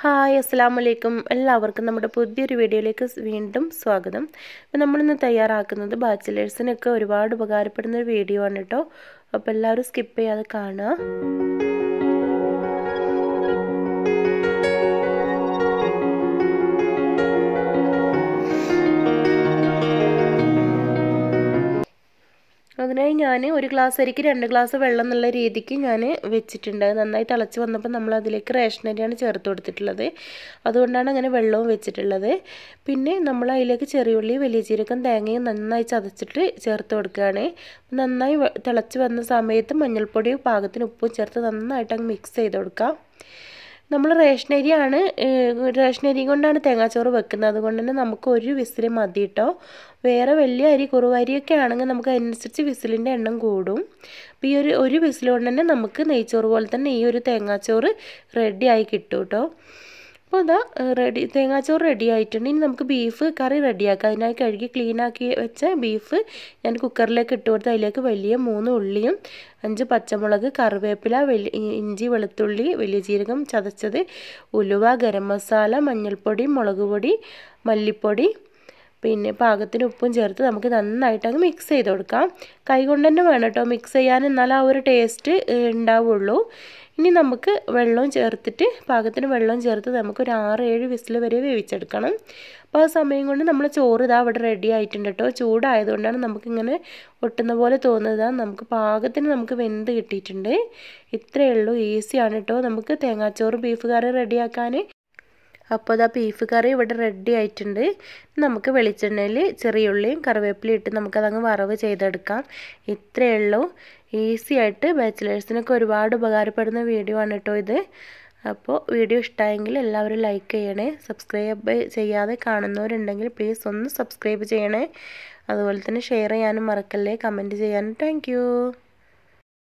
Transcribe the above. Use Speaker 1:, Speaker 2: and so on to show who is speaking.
Speaker 1: hi അസ്സാം വലൈക്കും എല്ലാവർക്കും നമ്മുടെ പുതിയൊരു വീഡിയോയിലേക്ക് വീണ്ടും സ്വാഗതം ഇപ്പം നമ്മളിന്ന് തയ്യാറാക്കുന്നത് ബാച്ചിലേഴ്സിനൊക്കെ ഒരുപാട് ഉപകാരപ്പെടുന്ന ഒരു വീഡിയോ ആണ് കേട്ടോ അപ്പോൾ എല്ലാവരും സ്കിപ്പ് ചെയ്യാതെ കാണുക അതിനായി ഞാൻ ഒരു ഗ്ലാസ് അരിക്ക് രണ്ട് ഗ്ലാസ് വെള്ളം എന്നുള്ള രീതിക്ക് ഞാൻ വെച്ചിട്ടുണ്ട് നന്നായി തിളച്ച് വന്നപ്പോൾ നമ്മൾ അതിലേക്ക് റേഷൻ അരിയാണ് ചേർത്ത് കൊടുത്തിട്ടുള്ളത് അതുകൊണ്ടാണ് അങ്ങനെ വെള്ളവും വെച്ചിട്ടുള്ളത് പിന്നെ നമ്മൾ അതിലേക്ക് ചെറിയുള്ളി വലിയ ജീരകം തേങ്ങയും നന്നായി ചതച്ചിട്ട് ചേർത്ത് കൊടുക്കുകയാണ് നന്നായി തിളച്ച് വന്ന സമയത്ത് മഞ്ഞൾപ്പൊടിയും പാകത്തിന് ഉപ്പും ചേർത്ത് നന്നായിട്ട് അങ്ങ് മിക്സ് ചെയ്ത് കൊടുക്കാം നമ്മൾ റേഷൻ അരിയാണ് റേഷൻ അരി കൊണ്ടാണ് തേങ്ങാച്ചോറ് വെക്കുന്നത് അതുകൊണ്ട് തന്നെ നമുക്ക് ഒരു വിസിൽ മതി കേട്ടോ വേറെ വലിയ അരി കുറവരിയൊക്കെ ആണെങ്കിൽ നമുക്ക് അതിനനുസരിച്ച് വിസിലിൻ്റെ എണ്ണം കൂടും അപ്പോൾ ഈ ഒരു ഒരു വിസിലുകൊണ്ട് തന്നെ നമുക്ക് നെയ്ച്ചോറ് പോലെ തന്നെ ഈ ഒരു തേങ്ങാച്ചോറ് റെഡിയായി കിട്ടും കേട്ടോ അപ്പോൾ അതാ റെഡി തേങ്ങാച്ചോറ് റെഡി ആയിട്ടുണ്ട് ഇനി നമുക്ക് ബീഫ് കറി റെഡിയാക്കാം അതിനായി കഴുകി ക്ലീൻ ആക്കി വെച്ച ബീഫ് ഞാൻ കുക്കറിലേക്ക് ഇട്ട് കൊടുത്ത് അതിലേക്ക് വലിയ മൂന്ന് ഉള്ളിയും അഞ്ച് പച്ചമുളക് കറിവേപ്പില ഇഞ്ചി വെളുത്തുള്ളി വലിയ ജീരകം ചതച്ചത് ഉലുവ ഗരം മസാല മഞ്ഞൾപ്പൊടി മുളക് പൊടി മല്ലിപ്പൊടി പിന്നെ പാകത്തിന് ഉപ്പും ചേർത്ത് നമുക്ക് നന്നായിട്ട് അങ്ങ് മിക്സ് ചെയ്ത് കൊടുക്കാം കൊണ്ട് തന്നെ വേണം കേട്ടോ മിക്സ് ചെയ്യാൻ എന്നാൽ ആ ഒരു ടേസ്റ്റ് ഉണ്ടാവുള്ളൂ ഇനി നമുക്ക് വെള്ളവും ചേർത്തിട്ട് പാകത്തിന് വെള്ളം ചേർത്ത് നമുക്ക് ഒരു ആറ് ഏഴ് വിസിൽ വരെ വേവിച്ചെടുക്കണം അപ്പോൾ ആ സമയം കൊണ്ട് നമ്മൾ ചോറ് ഇതാ അവിടെ റെഡി ആയിട്ടുണ്ട് കേട്ടോ ചൂടായതുകൊണ്ടാണ് നമുക്കിങ്ങനെ ഒട്ടുന്ന പോലെ തോന്നുന്നത് നമുക്ക് പാകത്തിന് നമുക്ക് വെന്ത് കിട്ടിയിട്ടുണ്ട് ഇത്രയേ ഉള്ളൂ ഈസിയാണ് കേട്ടോ നമുക്ക് തേങ്ങാച്ചോറും ബീഫ് കറി റെഡിയാക്കാൻ അപ്പോൾ അതാ ബീഫ് കറി ഇവിടെ റെഡി ആയിട്ടുണ്ട് നമുക്ക് വെളിച്ചെണ്ണയിൽ ചെറിയ ഉള്ളിയും കറിവേപ്പിലയും ഇട്ട് നമുക്കതങ്ങ് വറവ് ചെയ്തെടുക്കാം ഇത്രയേ ഉള്ളൂ ഈസി ആയിട്ട് ബാച്ചിലേഴ്സിനൊക്കെ ഒരുപാട് ഉപകാരപ്പെടുന്ന വീഡിയോ ആണ് കേട്ടോ ഇത് അപ്പോൾ വീഡിയോ ഇഷ്ടമായെങ്കിൽ എല്ലാവരും ലൈക്ക് ചെയ്യണേ സബ്സ്ക്രൈബ് ചെയ്യാതെ കാണുന്നവരുണ്ടെങ്കിൽ പ്ലീസ് ഒന്ന് സബ്സ്ക്രൈബ് ചെയ്യണേ അതുപോലെ തന്നെ ഷെയർ ചെയ്യാനും മറക്കല്ലേ കമൻറ്റ് ചെയ്യാനും താങ്ക്